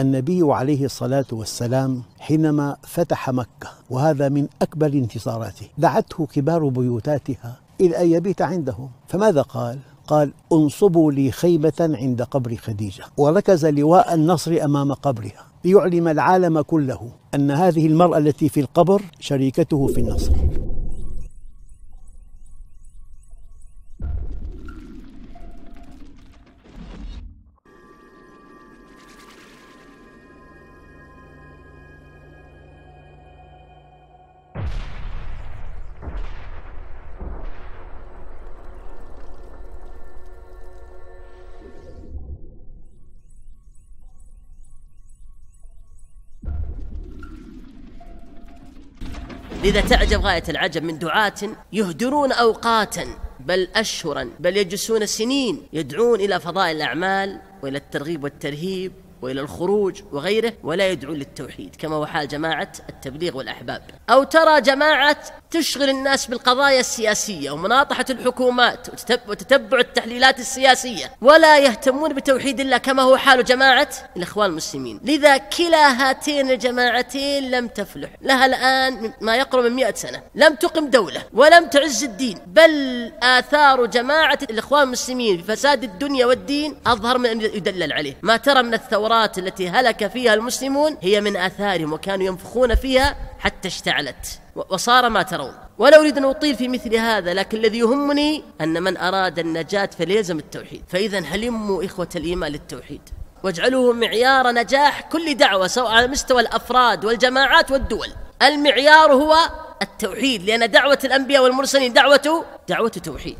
النبي عليه الصلاة والسلام حينما فتح مكة وهذا من أكبر انتصاراته دعته كبار بيوتاتها إلى أن يبيت عندهم فماذا قال؟ قال انصبوا لي خيمة عند قبر خديجة وركز لواء النصر أمام قبرها ليعلم العالم كله أن هذه المرأة التي في القبر شريكته في النصر لذا تعجب غاية العجب من دعاة يهدرون أوقاتا بل أشهرا بل يجلسون سنين يدعون إلى فضائل الأعمال وإلى الترغيب والترهيب والى الخروج وغيره ولا يدعون للتوحيد كما هو حال جماعه التبليغ والاحباب او ترى جماعه تشغل الناس بالقضايا السياسية ومناطحة الحكومات وتتبع التحليلات السياسية ولا يهتمون بتوحيد الله كما هو حال جماعة الإخوان المسلمين لذا كلا هاتين الجماعتين لم تفلح لها الآن ما يقرب من مئة سنة لم تقم دولة ولم تعز الدين بل آثار جماعة الإخوان المسلمين في فساد الدنيا والدين أظهر من أن يدلل عليه ما ترى من الثورات التي هلك فيها المسلمون هي من آثارهم وكانوا ينفخون فيها حتى اشتعلت وصار ما ترون ولا أريد أن أطيل في مثل هذا لكن الذي يهمني أن من أراد النجاة فليلزم التوحيد فإذا هلموا إخوة الإيمان للتوحيد واجعلوه معيار نجاح كل دعوة سواء على مستوى الأفراد والجماعات والدول المعيار هو التوحيد لأن دعوة الأنبياء والمرسلين دعوة دعوة توحيد